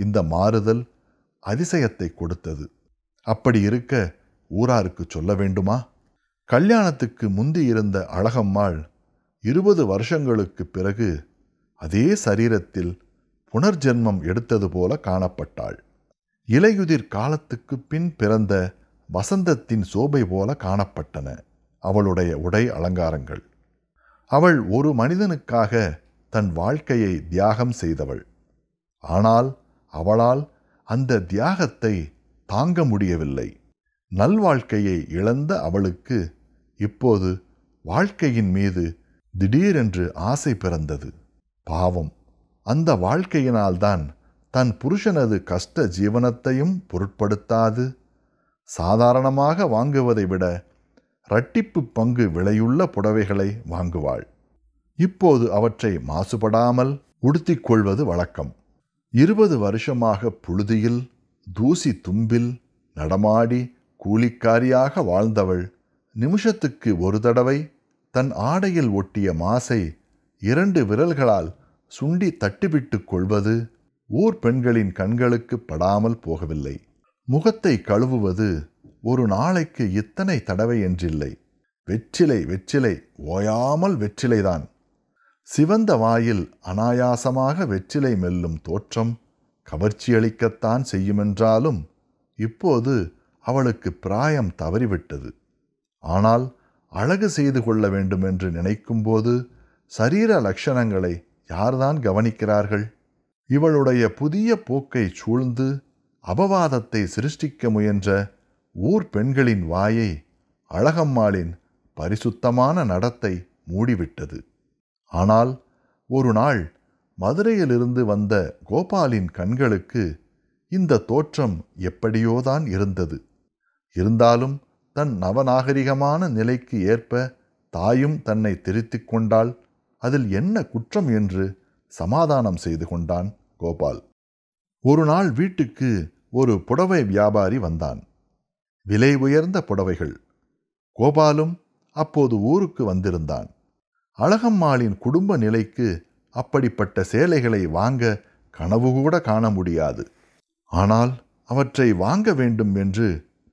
இந்த மாறுதல் அதிசயத்தை கொடுத்தது அப்படி இருக்க ஊராருக்கு சொல்ல வேண்டுமா கல்யாணத்துக்கு முந்தி இருந்த அழகம்மாள் இருபது வருஷங்களுக்கு பிறகு அதே சரீரத்தில் புனர்ஜென்மம் எடுத்தது போல காணப்பட்டாள் இலையுதிர் காலத்துக்கு பின் பிறந்த வசந்தத்தின் சோபை போல காணப்பட்டன அவளுடைய உடை அலங்காரங்கள் அவள் ஒரு மனிதனுக்காக தன் வாழ்க்கையை தியாகம் செய்தவள் ஆனால் அவளால் அந்த தியாகத்தை தாங்க முடியவில்லை நல்வாழ்க்கையை இழந்த அவளுக்கு இப்போது வாழ்க்கையின் மீது திடீரென்று ஆசை பிறந்தது பாவம் அந்த வாழ்க்கையினால்தான் தன் புருஷனது கஷ்ட ஜீவனத்தையும் பொருட்படுத்தாது சாதாரணமாக வாங்குவதை விட இரட்டிப்பு பங்கு விலையுள்ள புடவைகளை வாங்குவாள் இப்போது அவற்றை மாசுபடாமல் உடுத்திக் கொள்வது வழக்கம் இருபது வருஷமாக புழுதியில் தூசி தும்பில் நடமாடி கூலிக்காரியாக வாழ்ந்தவள் நிமிஷத்துக்கு ஒரு தடவை தன் ஆடையில் ஒட்டிய மாசை இரண்டு விரல்களால் சுண்டி தட்டிவிட்டு கொள்வது ஊர் பெண்களின் கண்களுக்கு படாமல் போகவில்லை முகத்தை கழுவுவது ஒரு நாளைக்கு இத்தனை தடவை என்றில்லை வெற்றிலை வெற்றிலை ஓயாமல் வெற்றிலைதான் சிவந்த வாயில் அனாயாசமாக வெற்றிலை மெல்லும் தோற்றம் கவர்ச்சியளிக்கத்தான் செய்யுமென்றாலும் இப்போது அவளுக்கு பிராயம் தவறிவிட்டது ஆனால் அழகு செய்து கொள்ள வேண்டுமென்று நினைக்கும்போது சரீர லட்சணங்களை யார்தான் கவனிக்கிறார்கள் இவளுடைய புதிய போக்கை சூழ்ந்து அபவாதத்தை சிருஷ்டிக்க முயன்ற ஊர் பெண்களின் வாயை அழகம்மாளின் பரிசுத்தமான நடத்தை மூடிவிட்டது ஆனால் ஒரு நாள் மதுரையிலிருந்து வந்த கோபாலின் கண்களுக்கு இந்த தோற்றம் எப்படியோதான் இருந்தது இருந்தாலும் தன் நவநாகரிகமான நிலைக்கு ஏற்ப தாயும் தன்னை திருத்திக் கொண்டால் அதில் என்ன குற்றம் என்று சமாதானம் செய்து கொண்டான் கோபால் ஒரு நாள் வீட்டுக்கு ஒரு புடவை வியாபாரி வந்தான் விலை உயர்ந்த புடவைகள் கோபாலும் அப்போது ஊருக்கு வந்திருந்தான் அழகம்மாளின் குடும்ப நிலைக்கு அப்படிப்பட்ட சேலைகளை வாங்க கனவு கூட காண முடியாது ஆனால் அவற்றை வாங்க வேண்டும் என்று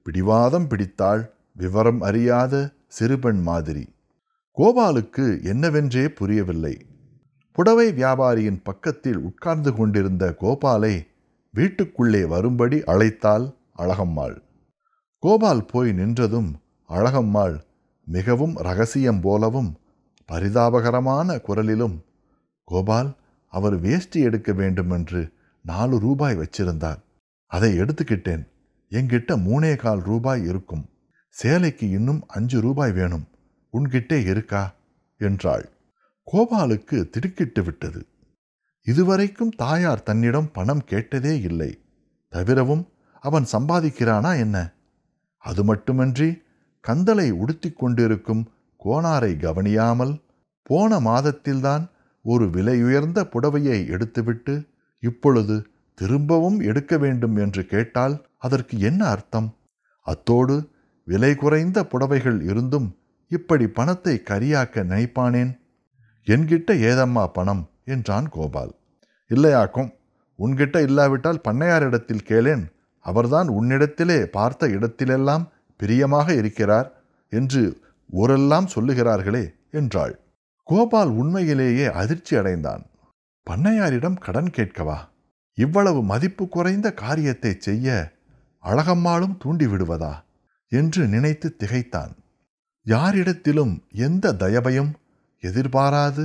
பிடிவாதம் பிடித்தாள் விவரம் அறியாத சிறுபெண் மாதிரி கோபாலுக்கு என்னவென்றே புரியவில்லை புடவை வியாபாரியின் பக்கத்தில் உட்கார்ந்து கொண்டிருந்த கோபாலை வீட்டுக்குள்ளே வரும்படி அழைத்தாள் அழகம்மாள் கோபால் போய் நின்றதும் அழகம்மாள் மிகவும் ரகசியம் போலவும் பரிதாபகரமான குரலிலும் கோபால் அவர் வேஷ்டி எடுக்க வேண்டும் என்று நாலு ரூபாய் வச்சிருந்தார் அதை எடுத்துக்கிட்டேன் என்கிட்ட மூணே கால் ரூபாய் இருக்கும் சேலைக்கு இன்னும் அஞ்சு ரூபாய் வேணும் உன்கிட்டே இருக்கா என்றாள் கோபாலுக்கு திடுக்கிட்டு விட்டது இதுவரைக்கும் தாயார் தன்னிடம் பணம் கேட்டதே இல்லை தவிரவும் அவன் சம்பாதிக்கிறானா என்ன அது மட்டுமன்றி கந்தலை உடுத்திக் கொண்டிருக்கும் கோணாரை கவனியாமல் போன மாதத்தில்தான் ஒரு விலையுயர்ந்த புடவையை எடுத்துவிட்டு இப்பொழுது திரும்பவும் எடுக்க வேண்டும் என்று கேட்டால் அதற்கு என்ன அர்த்தம் அத்தோடு விலை குறைந்த புடவைகள் இருந்தும் இப்படி பணத்தை கரியாக்க நினைப்பானேன் என்கிட்ட ஏதம்மா பணம் என்றான் கோபால் இல்லையாக்கும் உன்கிட்ட இல்லாவிட்டால் பண்ணையாரிடத்தில் கேளேன் அவர்தான் உன்னிடத்திலே பார்த்த இடத்திலெல்லாம் பிரியமாக இருக்கிறார் என்று ஊரெல்லாம் சொல்லுகிறார்களே என்றாள் கோபால் உண்மையிலேயே அதிர்ச்சி அடைந்தான் பண்ணையாரிடம் கடன் கேட்கவா இவ்வளவு மதிப்பு குறைந்த காரியத்தை செய்ய அழகம்மாளும் தூண்டிவிடுவதா என்று நினைத்து திகைத்தான் யாரிடத்திலும் எந்த தயவையும் எதிர்பாராது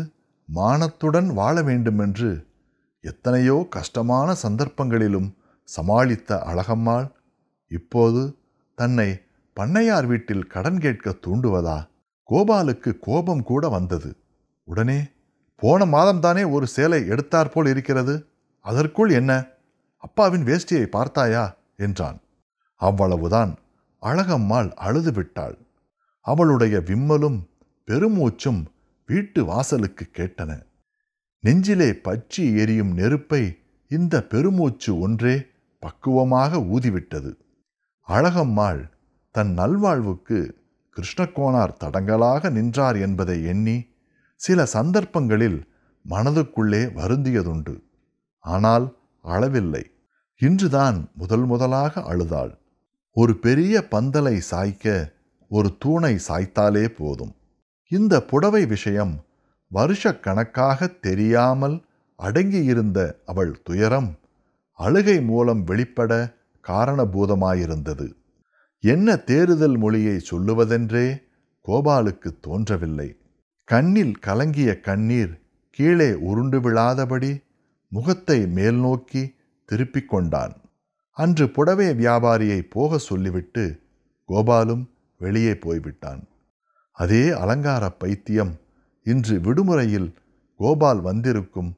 மானத்துடன் வாழ வேண்டுமென்று எத்தனையோ கஷ்டமான சந்தர்ப்பங்களிலும் சமாளித்த அழகம்மாள் இப்போது தன்னை பண்ணையார் வீட்டில் கடன் கேட்க தூண்டுவதா கோபாலுக்கு கோபம் கூட வந்தது உடனே போன மாதம்தானே ஒரு சேலை எடுத்தாற்போல் இருக்கிறது அதற்குள் என்ன அப்பாவின் வேஷ்டியை பார்த்தாயா என்றான் அவ்வளவுதான் அழகம்மாள் அழுது விட்டாள் அவளுடைய விம்மலும் பெருமூச்சும் வீட்டு வாசலுக்கு கேட்டன நெஞ்சிலே பச்சி எரியும் நெருப்பை இந்த பெருமூச்சு ஒன்றே பக்குவமாக ஊதிவிட்டது அழகம்மாள் தன் நல்வாழ்வுக்கு கிருஷ்ணகோணார் தடங்களாக நின்றார் என்பதை எண்ணி சில சந்தர்ப்பங்களில் மனதுக்குள்ளே வருந்தியதுண்டு ஆனால் அளவில்லை இன்றுதான் முதல் முதலாக அழுதாள் ஒரு பெரிய பந்தலை சாய்க்க ஒரு தூணை சாய்த்தாலே போதும் இந்த புடவை விஷயம் வருஷக்கணக்காக தெரியாமல் அடங்கியிருந்த அவள் துயரம் அழுகை மூலம் வெளிப்பட காரணபூதமாயிருந்தது என்ன தேறுதல் மொழியை சொல்லுவதென்றே கோபாலுக்கு தோன்றவில்லை கண்ணில் கலங்கிய கண்ணீர் கீழே உருண்டு விழாதபடி முகத்தை மேல் நோக்கி திருப்பிக் கொண்டான் அன்று புடவை வியாபாரியை போக சொல்லிவிட்டு கோபாலும் வெளியே போய்விட்டான் அதே அலங்கார பைத்தியம் இன்று விடுமுறையில் கோபால் வந்திருக்கும்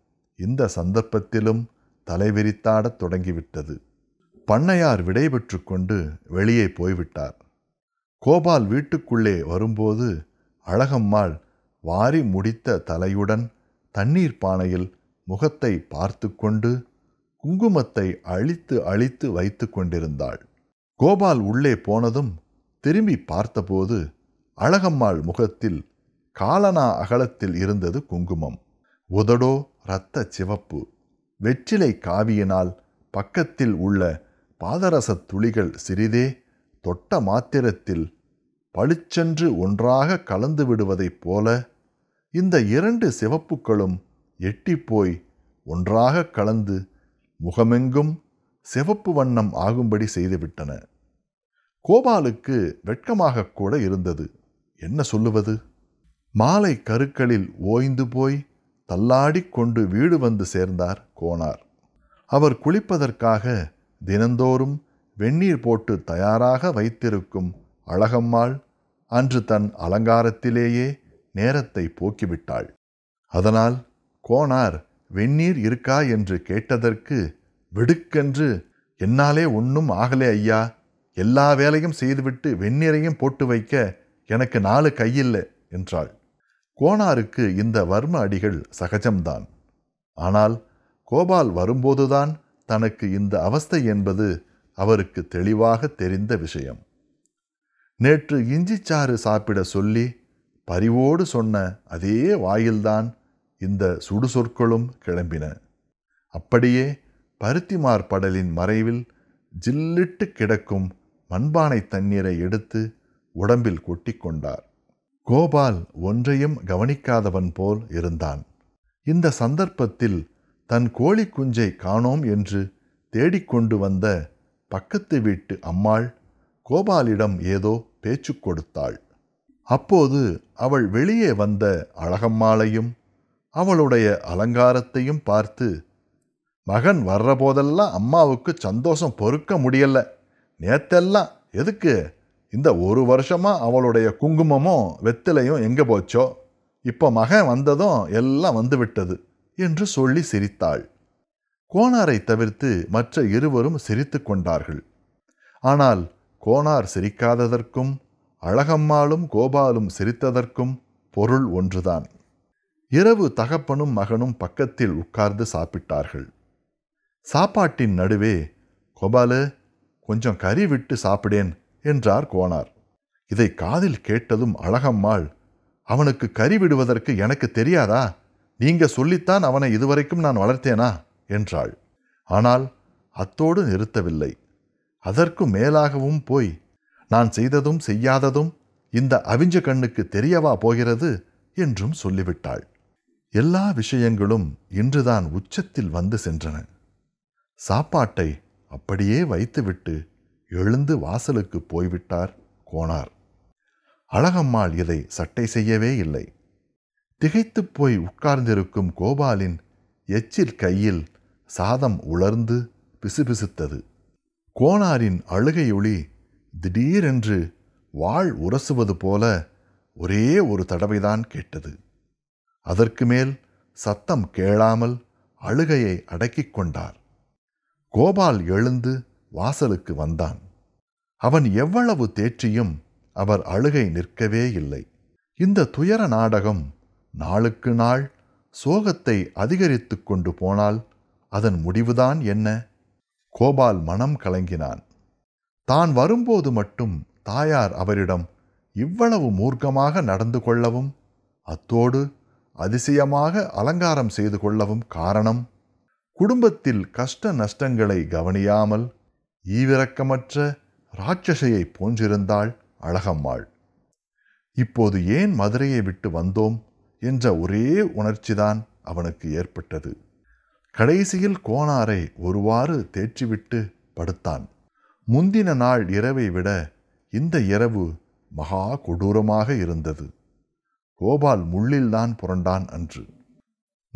இந்த சந்தர்ப்பத்திலும் தலைவிரித்தாடத் தொடங்கிவிட்டது பண்ணையார் விடைபெற்று கொண்டு வெளியே போய்விட்டார் கோபால் வீட்டுக்குள்ளே வரும்போது அழகம்மாள் வாரி முடித்த தலையுடன் தண்ணீர் பானையில் முகத்தை பார்த்து கொண்டு குங்குமத்தை அழித்து அழித்து வைத்து கொண்டிருந்தாள் கோபால் உள்ளே போனதும் திரும்பி பார்த்தபோது அழகம்மாள் முகத்தில் காலனா அகலத்தில் இருந்தது குங்குமம் உதடோ இரத்த சிவப்பு வெற்றிலை காவியினால் பக்கத்தில் உள்ள பாதரசத் துளிகள் சிறிதே தொட்ட மாத்திரத்தில் பளிச்சென்று ஒன்றாக கலந்து விடுவதைப் போல இந்த இரண்டு சிவப்புக்களும் எட்டிப்போய் ஒன்றாக கலந்து முகமெங்கும் சிவப்பு வண்ணம் ஆகும்படி செய்துவிட்டன கோபாலுக்கு வெட்கமாக கூட இருந்தது என்ன சொல்லுவது மாலை கருக்களில் ஓய்ந்து போய் தள்ளாடிக் கொண்டு வீடு வந்து சேர்ந்தார் கோனார் அவர் குளிப்பதற்காக தினந்தோறும் வெந்நீர் போட்டு தயாராக வைத்திருக்கும் அழகம்மாள் அன்று தன் அலங்காரத்திலேயே நேரத்தை போக்கிவிட்டாள் அதனால் கோனார் வெந்நீர் இருக்கா என்று கேட்டதற்கு வெடுக்கென்று என்னாலே ஒன்றும் ஆகலே ஐயா எல்லா வேலையும் செய்துவிட்டு வெந்நீரையும் போட்டு வைக்க எனக்கு நாலு கையில்லை என்றாள் கோனாருக்கு இந்த வர்ம அடிகள் சகஜம்தான் ஆனால் கோபால் வரும்போதுதான் தனக்கு இந்த அவஸ்தை என்பது அவருக்கு தெளிவாக தெரிந்த விஷயம் நேற்று இஞ்சிச்சாறு சாப்பிட சொல்லி பரிவோடு சொன்ன அதே வாயில்தான் இந்த சுடு சொற்களும் கிளம்பின அப்படியே பருத்திமார் படலின் மறைவில் ஜில்லிட்டு கிடக்கும் மண்பானை தண்ணீரை எடுத்து உடம்பில் கொட்டி கொண்டார் கோபால் ஒன்றையும் கவனிக்காதவன் போல் இருந்தான் இந்த சந்தர்ப்பத்தில் தன் கோழி குஞ்சை காணோம் என்று தேடிக்கொண்டு வந்த பக்கத்து வீட்டு அம்மாள் கோபாலிடம் ஏதோ பேச்சு கொடுத்தாள் அப்போது அவள் வெளியே வந்த அழகம்மாளையும் அவளுடைய அலங்காரத்தையும் பார்த்து மகன் வர்றபோதெல்லாம் அம்மாவுக்கு சந்தோஷம் பொறுக்க முடியல நேத்தெல்லாம் எதுக்கு இந்த ஒரு வருஷமாக அவளுடைய குங்குமமும் வெத்திலையும் எங்கே போச்சோ இப்போ மகன் வந்ததும் எல்லாம் வந்து விட்டது என்று சொல்லி சிரித்தாள் கோனாரை தவிர்த்து மற்ற இருவரும் சிரித்து கொண்டார்கள் ஆனால் கோனார் சிரிக்காததற்கும் அழகம்மாளும் கோபாலும் சிரித்ததற்கும் பொருள் ஒன்றுதான் இரவு தகப்பனும் மகனும் பக்கத்தில் உட்கார்ந்து சாப்பிட்டார்கள் சாப்பாட்டின் நடுவே கோபாலு கொஞ்சம் கறி விட்டு சாப்பிடேன் என்றார் கோனார் இதை காதில் கேட்டதும் அழகம்மாள் அவனுக்கு கறி விடுவதற்கு எனக்கு தெரியாதா நீங்க சொல்லித்தான் அவனை இதுவரைக்கும் நான் வளர்த்தேனா என்றாள் ஆனால் அத்தோடு நிறுத்தவில்லை அதற்கு மேலாகவும் போய் நான் செய்ததும் செய்யாததும் இந்த அவிஞ்ச கண்ணுக்கு தெரியவா போகிறது என்றும் சொல்லிவிட்டாள் எல்லா விஷயங்களும் இன்றுதான் உச்சத்தில் வந்து சென்றன சாப்பாட்டை அப்படியே வைத்துவிட்டு எழுந்து வாசலுக்கு போய்விட்டார் கோனார் அழகம்மாள் இதை சட்டை செய்யவே இல்லை திகைத்துப் போய் உட்கார்ந்திருக்கும் கோபாலின் எச்சில் கையில் சாதம் உலர்ந்து பிசுபிசுத்தது கோனாரின் அழுகையொளி திடீரென்று வாழ் உரசுவது போல ஒரே ஒரு தடவைதான் கேட்டது அதற்கு மேல் சத்தம் கேளாமல் அழுகையை அடக்கிக் கொண்டார் கோபால் எழுந்து வாசலுக்கு வந்தான் அவன் எவ்வளவு தேற்றியும் அவர் அழுகை நிற்கவே இல்லை இந்த துயர நாடகம் நாளுக்கு நாள் சோகத்தை அதிகரித்து கொண்டு போனால் அதன் முடிவுதான் என்ன கோபால் மனம் கலங்கினான் தான் வரும்போது மட்டும் தாயார் அவரிடம் இவ்வளவு மூர்க்கமாக நடந்து கொள்ளவும் அத்தோடு அதிசயமாக அலங்காரம் செய்து கொள்ளவும் காரணம் குடும்பத்தில் கஷ்ட நஷ்டங்களை கவனியாமல் ஈவிரக்கமற்ற ராட்சசையைப் போன்றிருந்தாள் அழகம்மாள் இப்போது ஏன் மதுரையை விட்டு வந்தோம் என்ற ஒரே உணர்ச்சிதான் அவனுக்கு ஏற்பட்டது கடைசியில் கோணாரை ஒருவாறு தேற்றிவிட்டு படுத்தான் முந்தின நாள் இரவை விட இந்த இரவு மகா கொடூரமாக இருந்தது கோபால் முள்ளில்தான் புரண்டான் அன்று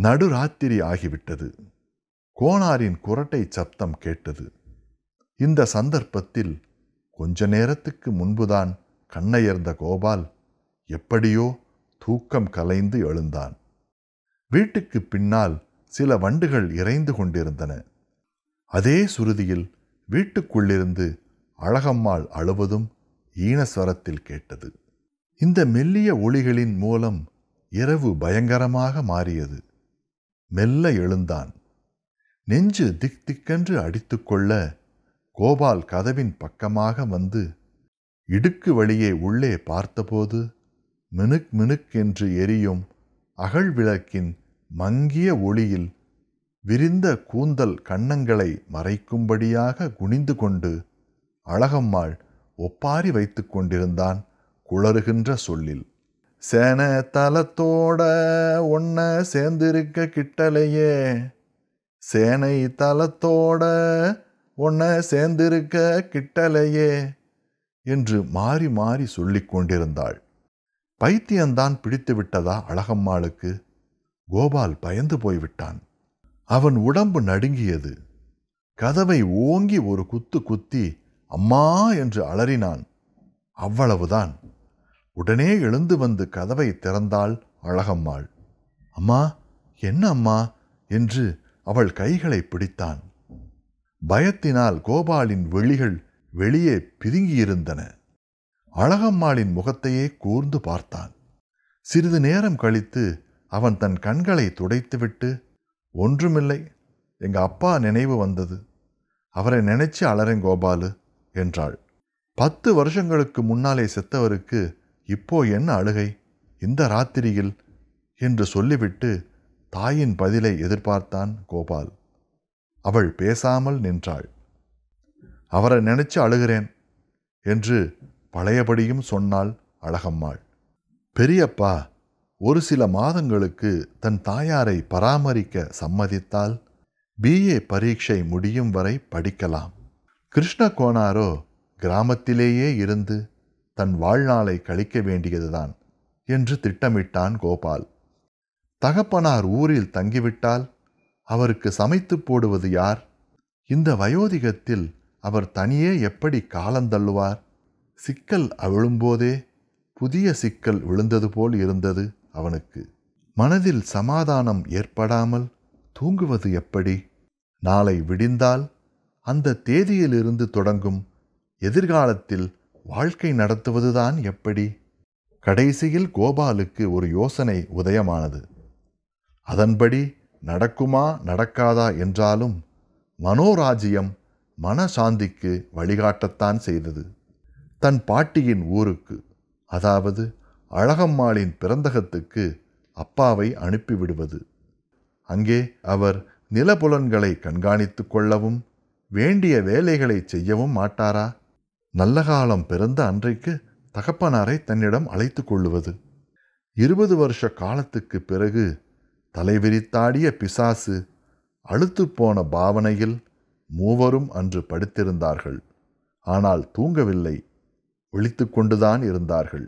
நடுராத்திரி ஆகிவிட்டது கோணாரின் குரட்டை சப்தம் கேட்டது இந்த சந்தர்ப்பத்தில் கொஞ்ச நேரத்துக்கு முன்புதான் கண்ணயர்ந்த கோபால் எப்படியோ தூக்கம் கலைந்து எழுந்தான் வீட்டுக்கு பின்னால் சில வண்டுகள் இறைந்து கொண்டிருந்தன அதே சுருதியில் வீட்டுக்குள்ளிருந்து அழகம்மாள் அழுவதும் ஈனஸ்வரத்தில் கேட்டது இந்த மெல்லிய ஒளிகளின் மூலம் இரவு பயங்கரமாக மாறியது மெல்ல எழுந்தான் நெஞ்சு திக் திக்கென்று அடித்துக்கொள்ள கோபால் கதவின் பக்கமாக வந்து இடுக்கு வழியே உள்ளே பார்த்தபோது மினுக் மினுக் என்று எரியும் அகழ்விளக்கின் மங்கிய ஒளியில் விரிந்த கூந்தல் கன்னங்களை மறைக்கும்படியாக குனிந்து கொண்டு அழகம்மாள் ஒப்பாரி வைத்து கொண்டிருந்தான் குளறுகின்ற சொல்லில் சேன தலத்தோட ஒன்ன சேர்ந்திருக்க கிட்டலையே சேனை தலத்தோட ஒன்ன சேர்ந்திருக்க கிட்டலையே என்று மாறி மாறி சொல்லிக் கொண்டிருந்தாள் பைத்தியந்தான் பிடித்து விட்டதா அழகம்மாளுக்கு கோபால் பயந்து போய்விட்டான் அவன் உடம்பு நடுங்கியது கதவை ஓங்கி ஒரு குத்து குத்தி அம்மா என்று அலறினான் அவ்வளவுதான் உடனே எழுந்து வந்து கதவை திறந்தாள் அழகம்மாள் அம்மா என்ன அம்மா என்று அவள் கைகளை பிடித்தான் பயத்தினால் கோபாலின் வெளிகள் வெளியே பிதுங்கியிருந்தன அழகம்மாளின் முகத்தையே கூர்ந்து பார்த்தான் சிறிது நேரம் கழித்து அவன் தன் கண்களை துடைத்துவிட்டு ஒன்றுமில்லை எங்க அப்பா நினைவு வந்தது அவரை நினைச்சு அலறேன் கோபாலு என்றாள் பத்து வருஷங்களுக்கு முன்னாலே செத்தவருக்கு இப்போ என்ன அழுகை இந்த ராத்திரியில் என்று சொல்லிவிட்டு தாயின் பதிலை எதிர்பார்த்தான் கோபால் அவள் பேசாமல் நின்றாள் அவரை நினைச்சு அழுகிறேன் என்று பழையபடியும் சொன்னாள் அழகம்மாள் பெரியப்பா ஒரு சில மாதங்களுக்கு தன் தாயாரை பராமரிக்க சம்மதித்தால் பிஏ பரீட்சை முடியும் வரை படிக்கலாம் கிருஷ்ண கிராமத்திலேயே இருந்து தன் வாழ்நாளை கழிக்க வேண்டியதுதான் என்று திட்டமிட்டான் கோபால் தகப்பனார் ஊரில் தங்கிவிட்டால் அவருக்கு சமைத்து போடுவது யார் இந்த வயோதிகத்தில் அவர் தனியே எப்படி காலந்தள்ளுவார் சிக்கல் அவிழும்போதே புதிய சிக்கல் விழுந்தது போல் இருந்தது அவனுக்கு மனதில் சமாதானம் ஏற்படாமல் தூங்குவது எப்படி நாளை விடிந்தால் அந்த தேதியிலிருந்து தொடங்கும் எதிர்காலத்தில் வாழ்க்கை நடத்துவதுதான் எப்படி கடைசியில் கோபாலுக்கு ஒரு யோசனை உதயமானது அதன்படி நடக்குமா நடக்காதா என்றாலும் மனோராஜ்யம் மனசாந்திக்கு வழிகாட்டத்தான் செய்தது தன் பாட்டியின் ஊருக்கு அதாவது அழகம்மாளின் பிறந்தகத்துக்கு அப்பாவை அனுப்பிவிடுவது அங்கே அவர் நிலபுலன்களை கண்காணித்து கொள்ளவும் வேண்டிய வேலைகளை செய்யவும் மாட்டாரா நல்ல காலம் பிறந்த அன்றைக்கு தகப்பனாரை தன்னிடம் அழைத்து கொள்ளுவது இருபது வருஷ காலத்துக்கு பிறகு தலைவிரித்தாடிய பிசாசு அழுத்துப்போன பாவனையில் மூவரும் அன்று படுத்திருந்தார்கள் ஆனால் தூங்கவில்லை ஒழித்து கொண்டுதான் இருந்தார்கள்